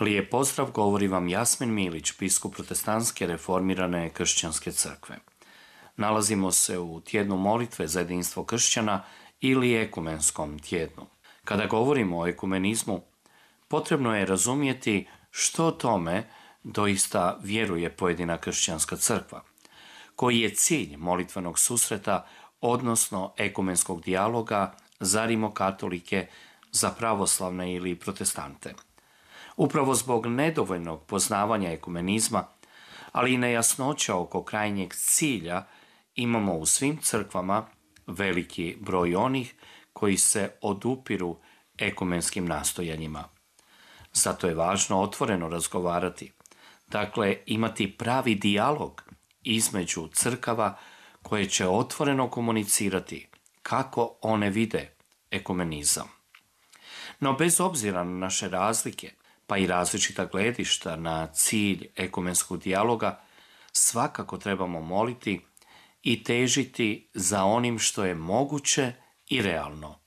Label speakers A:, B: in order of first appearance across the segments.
A: Lijep pozdrav, govori vam Jasmin Milić, biskup protestanske reformirane kršćanske crkve. Nalazimo se u tjednu molitve za jedinstvo kršćana ili ekumenskom tjednu. Kada govorimo o ekumenizmu, potrebno je razumjeti što tome doista vjeruje pojedina kršćanska crkva, koji je cilj molitvenog susreta, odnosno ekumenskog dijaloga za rimokatolike, za pravoslavne ili protestante – Upravo zbog nedovoljnog poznavanja ekumenizma, ali i nejasnoća oko krajnjeg cilja, imamo u svim crkvama veliki broj onih koji se odupiru ekumenskim nastojanjima. Zato je važno otvoreno razgovarati, dakle imati pravi dijalog između crkava koje će otvoreno komunicirati kako one vide ekumenizam. No bez obzira na naše razlike, pa i različita gledišta na cilj ekumenskog dijaloga, svakako trebamo moliti i težiti za onim što je moguće i realno.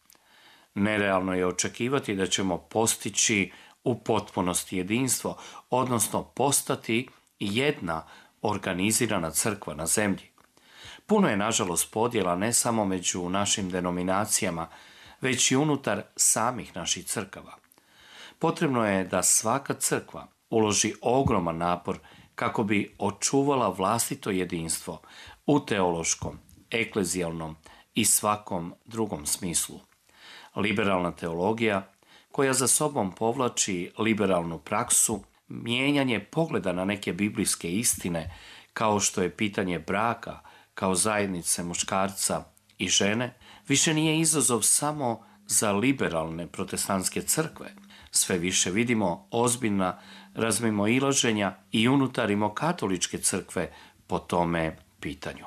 A: Nerealno je očekivati da ćemo postići u potpunosti jedinstvo, odnosno postati jedna organizirana crkva na zemlji. Puno je nažalost podjela ne samo među našim denominacijama, već i unutar samih naših crkava potrebno je da svaka crkva uloži ogroman napor kako bi očuvala vlastito jedinstvo u teološkom, eklezijalnom i svakom drugom smislu. Liberalna teologija, koja za sobom povlači liberalnu praksu, mijenjanje pogleda na neke biblijske istine, kao što je pitanje braka, kao zajednice muškarca i žene, više nije izazov samo za liberalne protestantske crkve – sve više vidimo ozbiljna razmimoilaženja i unutarimo katoličke crkve po tome pitanju.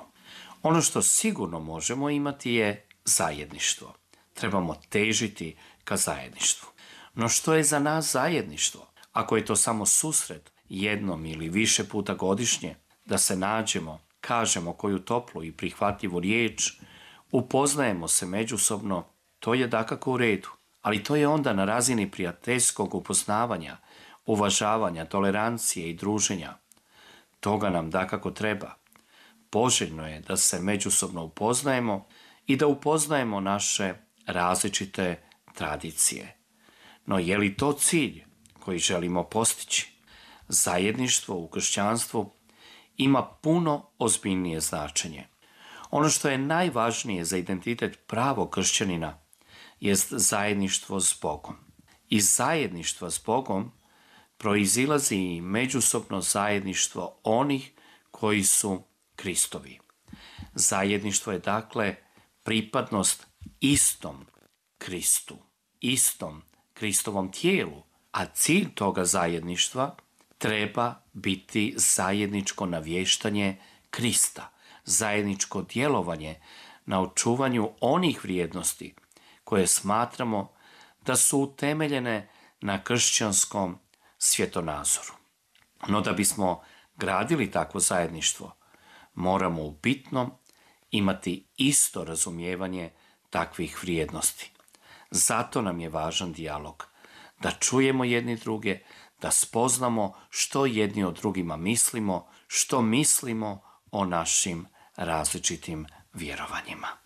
A: Ono što sigurno možemo imati je zajedništvo. Trebamo težiti ka zajedništvu. No što je za nas zajedništvo? Ako je to samo susret jednom ili više puta godišnje, da se nađemo, kažemo koju toplu i prihvatljivu riječ, upoznajemo se međusobno, to je dakako u redu ali to je onda na razini prijateljskog upoznavanja, uvažavanja, tolerancije i druženja. Toga nam dakako treba. Poželjno je da se međusobno upoznajemo i da upoznajemo naše različite tradicije. No je li to cilj koji želimo postići? Zajedništvo u kršćanstvu ima puno ozbiljnije značenje. Ono što je najvažnije za identitet pravog kršćanina – jest zajedništvo s Bogom. Iz zajedništva s Bogom proizilazi i međusobno zajedništvo onih koji su Kristovi. Zajedništvo je dakle pripadnost istom Kristu, istom Kristovom tijelu, a cilj toga zajedništva treba biti zajedničko navještanje Krista, zajedničko djelovanje na očuvanju onih vrijednosti koje smatramo da su utemeljene na kršćanskom svjetonazoru. No da bismo gradili takvo zajedništvo, moramo u bitnom imati isto razumijevanje takvih vrijednosti. Zato nam je važan dijalog, da čujemo jedni druge, da spoznamo što jedni o drugima mislimo, što mislimo o našim različitim vjerovanjima.